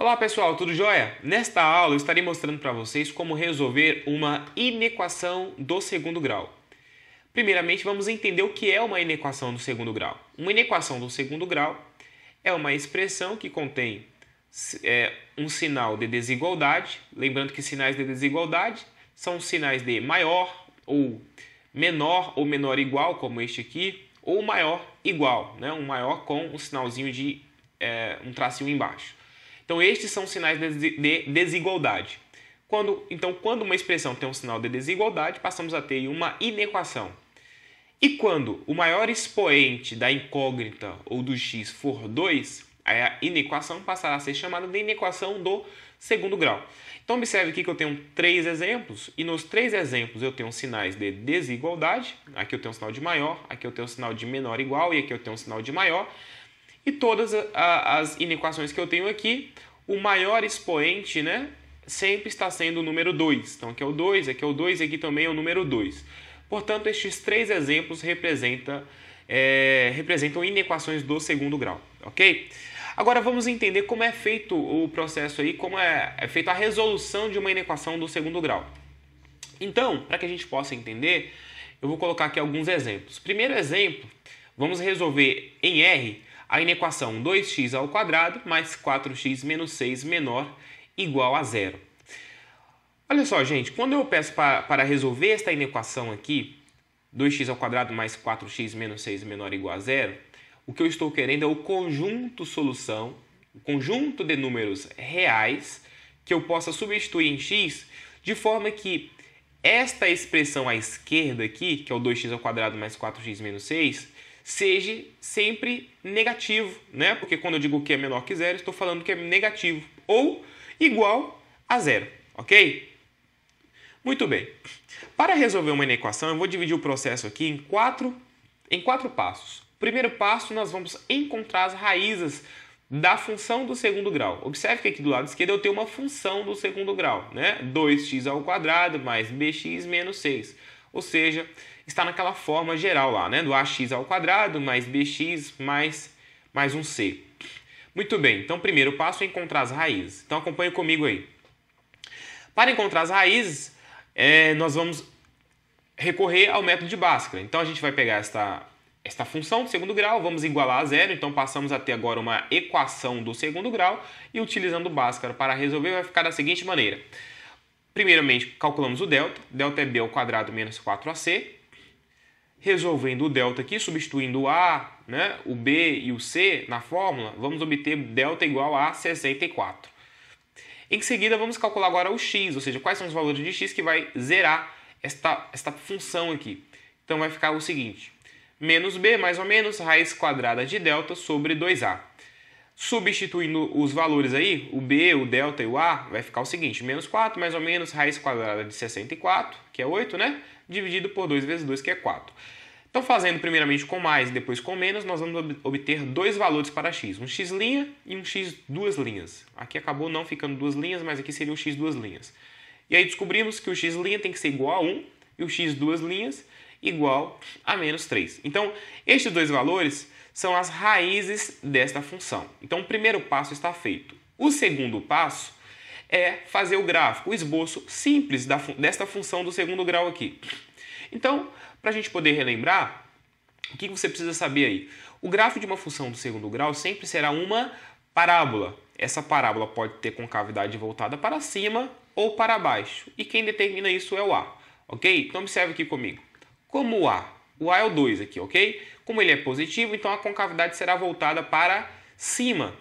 Olá pessoal, tudo jóia? Nesta aula eu estarei mostrando para vocês como resolver uma inequação do segundo grau. Primeiramente vamos entender o que é uma inequação do segundo grau. Uma inequação do segundo grau é uma expressão que contém é, um sinal de desigualdade, lembrando que sinais de desigualdade são sinais de maior ou menor ou menor igual, como este aqui, ou maior igual, né? um maior com um sinalzinho de é, um tracinho embaixo. Então, estes são sinais de desigualdade. Quando, então, quando uma expressão tem um sinal de desigualdade, passamos a ter uma inequação. E quando o maior expoente da incógnita ou do x for 2, a inequação passará a ser chamada de inequação do segundo grau. Então, observe aqui que eu tenho três exemplos, e nos três exemplos eu tenho sinais de desigualdade. Aqui eu tenho um sinal de maior, aqui eu tenho um sinal de menor igual e aqui eu tenho um sinal de maior. E todas as inequações que eu tenho aqui, o maior expoente né, sempre está sendo o número 2. Então aqui é o 2, aqui é o 2 e aqui também é o número 2. Portanto, estes três exemplos representa, é, representam inequações do segundo grau, ok? Agora vamos entender como é feito o processo aí, como é, é feita a resolução de uma inequação do segundo grau. Então, para que a gente possa entender, eu vou colocar aqui alguns exemplos. Primeiro exemplo, vamos resolver em R a inequação 2x ao quadrado mais 4x menos 6 menor igual a zero. Olha só, gente, quando eu peço para resolver esta inequação aqui, 2x ao quadrado mais 4x menos 6 menor igual a zero, o que eu estou querendo é o conjunto solução, o conjunto de números reais que eu possa substituir em x, de forma que esta expressão à esquerda aqui, que é o 2x ao quadrado mais 4x menos 6, seja sempre negativo, né? Porque quando eu digo que é menor que zero, estou falando que é negativo ou igual a zero, ok? Muito bem. Para resolver uma inequação, eu vou dividir o processo aqui em quatro, em quatro passos. Primeiro passo, nós vamos encontrar as raízes da função do segundo grau. Observe que aqui do lado esquerdo eu tenho uma função do segundo grau, né? 2x ao quadrado mais bx menos 6. Ou seja, está naquela forma geral lá, né? Do ax ao quadrado mais bx mais, mais um c. Muito bem, então o primeiro passo é encontrar as raízes. Então acompanhe comigo aí. Para encontrar as raízes, é, nós vamos recorrer ao método de Bhaskara. Então a gente vai pegar esta, esta função de segundo grau, vamos igualar a zero, então passamos a ter agora uma equação do segundo grau e utilizando o Bhaskara para resolver vai ficar da seguinte maneira. Primeiramente, calculamos o delta, delta é b ao quadrado menos 4ac, Resolvendo o delta aqui, substituindo o A, né, o B e o C na fórmula, vamos obter delta igual a 64. Em seguida, vamos calcular agora o x, ou seja, quais são os valores de x que vai zerar esta, esta função aqui. Então, vai ficar o seguinte, menos b, mais ou menos, raiz quadrada de delta sobre 2a. Substituindo os valores aí, o b, o delta e o a, vai ficar o seguinte, menos 4, mais ou menos, raiz quadrada de 64, que é 8, né? dividido por 2 vezes 2, que é 4. Então, fazendo primeiramente com mais e depois com menos, nós vamos obter dois valores para x, um x' e um x duas linhas. Aqui acabou não ficando duas linhas, mas aqui seria um x duas linhas. E aí descobrimos que o x' tem que ser igual a 1 e o x duas linhas igual a menos 3. Então, estes dois valores são as raízes desta função. Então, o primeiro passo está feito. O segundo passo é fazer o gráfico, o esboço simples da, desta função do segundo grau aqui. Então, para a gente poder relembrar, o que você precisa saber aí? O gráfico de uma função do segundo grau sempre será uma parábola. Essa parábola pode ter concavidade voltada para cima ou para baixo. E quem determina isso é o A, ok? Então observe aqui comigo. Como o A, o A é o 2 aqui, ok? Como ele é positivo, então a concavidade será voltada para cima.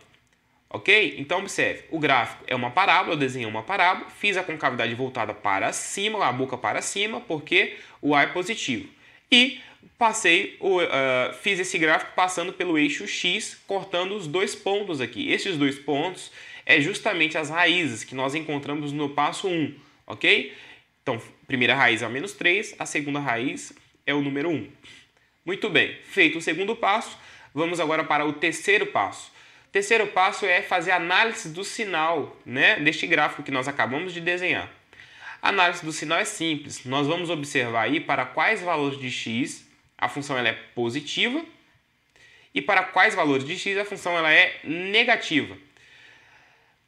Ok? Então observe, o gráfico é uma parábola, eu desenhei uma parábola, fiz a concavidade voltada para cima, a boca para cima, porque o A é positivo. E passei, o, uh, fiz esse gráfico passando pelo eixo X, cortando os dois pontos aqui. Esses dois pontos é justamente as raízes que nós encontramos no passo 1, ok? Então, primeira raiz é o menos 3, a segunda raiz é o número 1. Muito bem, feito o segundo passo, vamos agora para o terceiro passo Terceiro passo é fazer análise do sinal, né, deste gráfico que nós acabamos de desenhar. A análise do sinal é simples. Nós vamos observar aí para quais valores de x a função ela é positiva e para quais valores de x a função ela é negativa.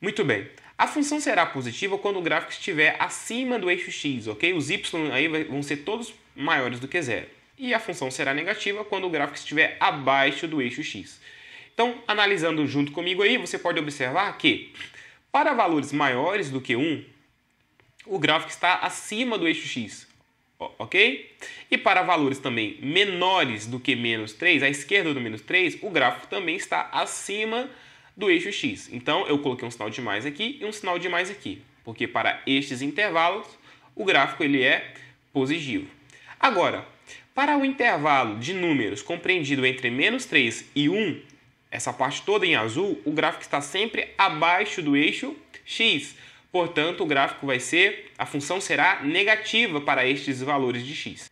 Muito bem. A função será positiva quando o gráfico estiver acima do eixo x, ok? Os y aí vão ser todos maiores do que zero. E a função será negativa quando o gráfico estiver abaixo do eixo x. Então, analisando junto comigo aí, você pode observar que para valores maiores do que 1, o gráfico está acima do eixo X, ok? E para valores também menores do que menos 3, à esquerda do menos 3, o gráfico também está acima do eixo X. Então, eu coloquei um sinal de mais aqui e um sinal de mais aqui, porque para estes intervalos, o gráfico ele é positivo. Agora, para o intervalo de números compreendido entre menos 3 e 1, essa parte toda em azul, o gráfico está sempre abaixo do eixo x. Portanto, o gráfico vai ser, a função será negativa para estes valores de x.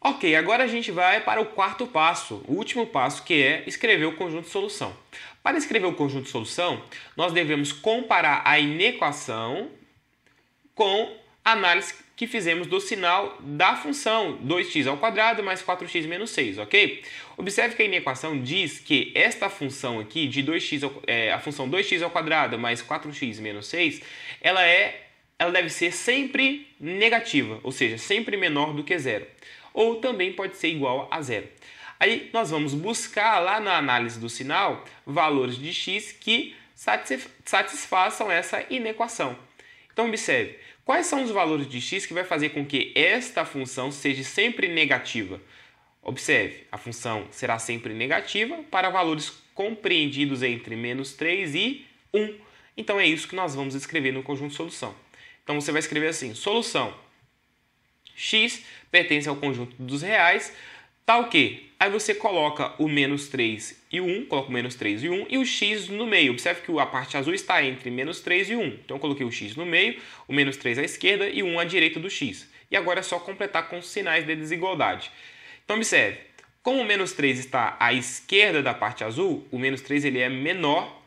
Ok, agora a gente vai para o quarto passo, o último passo, que é escrever o conjunto de solução. Para escrever o conjunto de solução, nós devemos comparar a inequação com a análise que fizemos do sinal da função 2x ao quadrado mais 4x menos 6, ok? Observe que a minha equação diz que esta função aqui de 2x, ao, é, a função 2x ao quadrado mais 4x menos 6, ela é ela deve ser sempre negativa, ou seja, sempre menor do que zero. Ou também pode ser igual a zero. Aí nós vamos buscar lá na análise do sinal valores de x que satisfaçam essa inequação. Então observe, quais são os valores de x que vai fazer com que esta função seja sempre negativa? Observe, a função será sempre negativa para valores compreendidos entre menos 3 e 1. Então é isso que nós vamos escrever no conjunto solução. Então você vai escrever assim, solução x pertence ao conjunto dos reais, Tá o que, aí você coloca o menos 3 e 1, coloca o menos 3 e 1 e o x no meio. Observe que a parte azul está entre menos 3 e 1. Então eu coloquei o x no meio, o menos 3 à esquerda e 1 à direita do x. E agora é só completar com sinais de desigualdade. Então observe, como o menos 3 está à esquerda da parte azul, o menos 3 ele é menor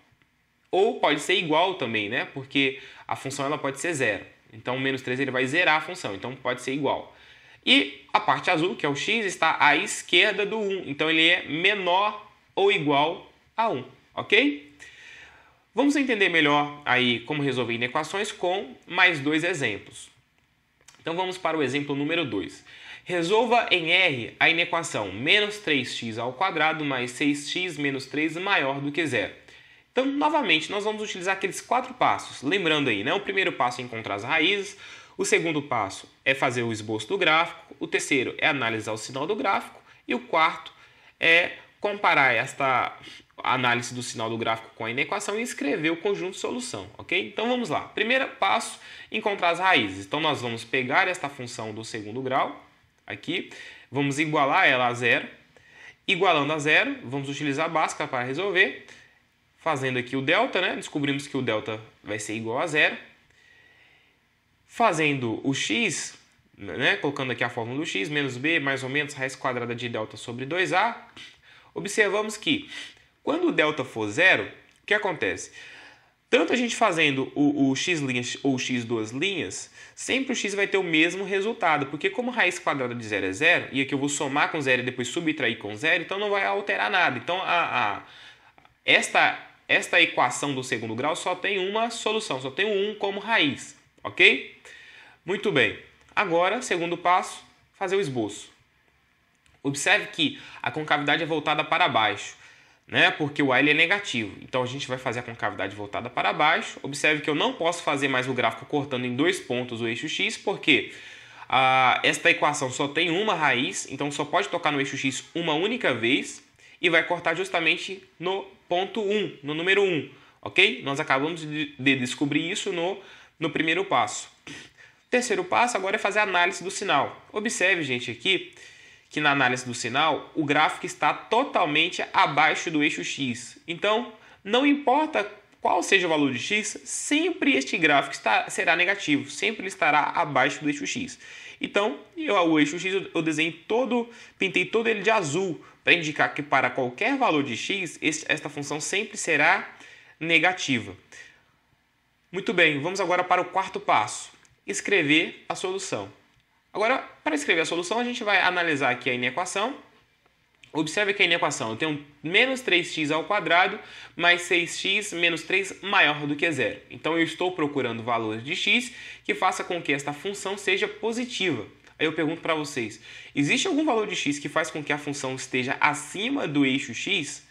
ou pode ser igual também, né? Porque a função ela pode ser zero. Então, o menos 3 ele vai zerar a função, então pode ser igual. E a parte azul, que é o x, está à esquerda do 1. Então ele é menor ou igual a 1, ok? Vamos entender melhor aí como resolver inequações com mais dois exemplos. Então vamos para o exemplo número 2. Resolva em R a inequação menos 3x ao quadrado mais 6x menos 3 maior do que zero. Então, novamente, nós vamos utilizar aqueles quatro passos. Lembrando aí, né? O primeiro passo é encontrar as raízes, o segundo passo é fazer o esboço do gráfico, o terceiro é analisar o sinal do gráfico e o quarto é comparar esta análise do sinal do gráfico com a inequação e escrever o conjunto de solução, ok? Então vamos lá. Primeiro passo, encontrar as raízes. Então nós vamos pegar esta função do segundo grau, aqui, vamos igualar ela a zero. Igualando a zero, vamos utilizar a Bhaskara para resolver. Fazendo aqui o delta, né? descobrimos que o delta vai ser igual a zero. Fazendo o x, né? colocando aqui a fórmula do x, menos b, mais ou menos raiz quadrada de delta sobre 2a, observamos que quando o delta for zero, o que acontece? Tanto a gente fazendo o, o x' ou x duas linhas, sempre o x vai ter o mesmo resultado, porque como raiz quadrada de zero é zero, e aqui eu vou somar com zero e depois subtrair com zero, então não vai alterar nada. Então a, a esta esta equação do segundo grau só tem uma solução, só tem o 1 como raiz, ok? Muito bem. Agora, segundo passo, fazer o esboço. Observe que a concavidade é voltada para baixo, né? Porque o a é negativo. Então a gente vai fazer a concavidade voltada para baixo. Observe que eu não posso fazer mais o gráfico cortando em dois pontos o eixo x, porque ah, esta equação só tem uma raiz, então só pode tocar no eixo x uma única vez e vai cortar justamente no ponto 1, no número 1, ok? Nós acabamos de descobrir isso no, no primeiro passo. O terceiro passo agora é fazer a análise do sinal. Observe, gente, aqui que na análise do sinal o gráfico está totalmente abaixo do eixo X. Então, não importa qual seja o valor de x, sempre este gráfico está, será negativo, sempre ele estará abaixo do eixo x. Então, eu, o eixo x eu desenhei todo, pintei todo ele de azul, para indicar que para qualquer valor de x, esta função sempre será negativa. Muito bem, vamos agora para o quarto passo, escrever a solução. Agora, para escrever a solução, a gente vai analisar aqui a inequação Observe que a na equação eu tenho menos 3x ao quadrado mais 6x menos 3 maior do que zero. Então eu estou procurando valores de x que faça com que esta função seja positiva. Aí eu pergunto para vocês, existe algum valor de x que faz com que a função esteja acima do eixo x?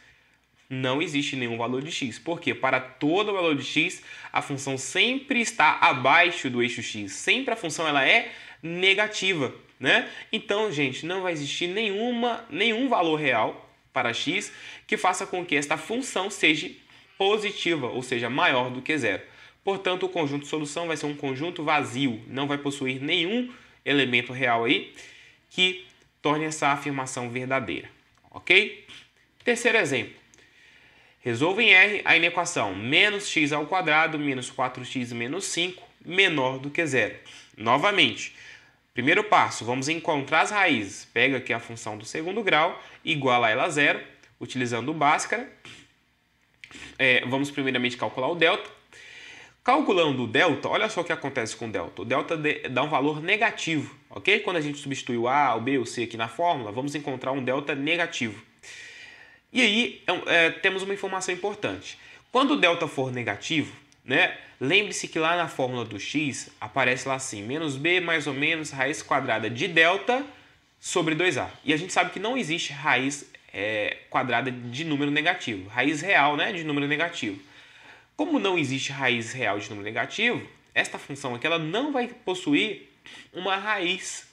Não existe nenhum valor de x, porque para todo valor de x, a função sempre está abaixo do eixo x. Sempre a função ela é negativa né? Então, gente, não vai existir nenhuma, nenhum valor real para x que faça com que esta função seja positiva, ou seja, maior do que zero. Portanto, o conjunto solução vai ser um conjunto vazio, não vai possuir nenhum elemento real aí que torne essa afirmação verdadeira, ok? Terceiro exemplo. Resolva em R a inequação menos x ao quadrado menos 4x menos 5 menor do que zero. Novamente, Primeiro passo, vamos encontrar as raízes. Pega aqui a função do segundo grau, iguala ela a zero, utilizando o Bhaskara. É, vamos primeiramente calcular o delta. Calculando o delta, olha só o que acontece com o delta. O delta dá um valor negativo, ok? Quando a gente substitui o A, o B, o C aqui na fórmula, vamos encontrar um delta negativo. E aí é, é temos uma informação importante. Quando o delta for negativo, né? Lembre-se que lá na fórmula do x aparece lá assim, menos b mais ou menos raiz quadrada de delta sobre 2a. E a gente sabe que não existe raiz é, quadrada de número negativo, raiz real né, de número negativo. Como não existe raiz real de número negativo, esta função aqui ela não vai possuir uma raiz,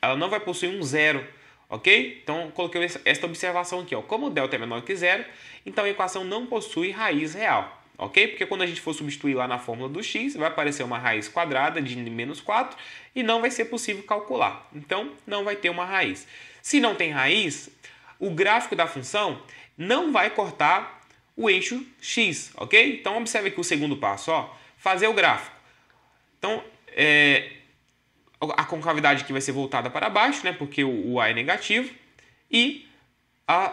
ela não vai possuir um zero, ok? Então coloquei esta observação aqui, ó. como delta é menor que zero, então a equação não possui raiz real ok? Porque quando a gente for substituir lá na fórmula do x, vai aparecer uma raiz quadrada de menos 4 e não vai ser possível calcular. Então, não vai ter uma raiz. Se não tem raiz, o gráfico da função não vai cortar o eixo x, ok? Então, observe aqui o segundo passo, ó, fazer o gráfico. Então, é, a concavidade aqui vai ser voltada para baixo, né, porque o, o a é negativo, e a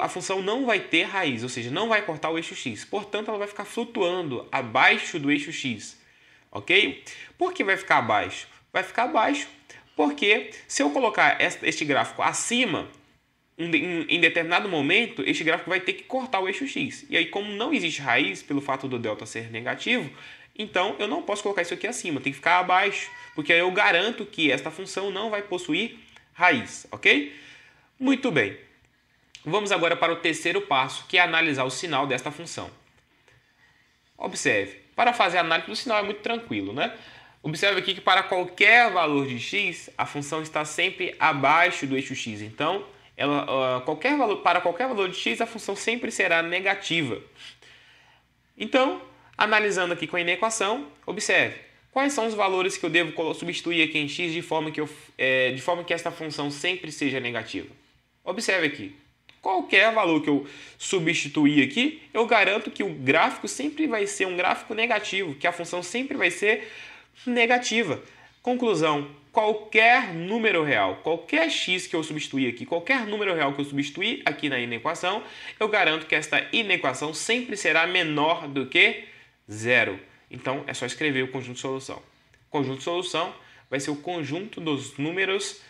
a função não vai ter raiz, ou seja, não vai cortar o eixo x. Portanto, ela vai ficar flutuando abaixo do eixo x. Ok? Por que vai ficar abaixo? Vai ficar abaixo porque se eu colocar este gráfico acima, em determinado momento, este gráfico vai ter que cortar o eixo x. E aí, como não existe raiz, pelo fato do delta ser negativo, então eu não posso colocar isso aqui acima, tem que ficar abaixo, porque aí eu garanto que esta função não vai possuir raiz, ok? Muito bem. Vamos agora para o terceiro passo, que é analisar o sinal desta função. Observe, para fazer a análise do sinal é muito tranquilo, né? Observe aqui que para qualquer valor de x, a função está sempre abaixo do eixo x. Então, ela, ah, qualquer valor, para qualquer valor de x, a função sempre será negativa. Então, analisando aqui com a inequação, observe quais são os valores que eu devo substituir aqui em x de forma que, eu, é, de forma que esta função sempre seja negativa. Observe aqui, Qualquer valor que eu substituir aqui, eu garanto que o gráfico sempre vai ser um gráfico negativo, que a função sempre vai ser negativa. Conclusão: qualquer número real, qualquer x que eu substituir aqui, qualquer número real que eu substituir aqui na inequação, eu garanto que esta inequação sempre será menor do que zero. Então é só escrever o conjunto de solução. O conjunto de solução vai ser o conjunto dos números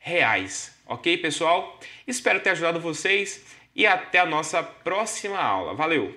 reais. Ok, pessoal? Espero ter ajudado vocês e até a nossa próxima aula. Valeu!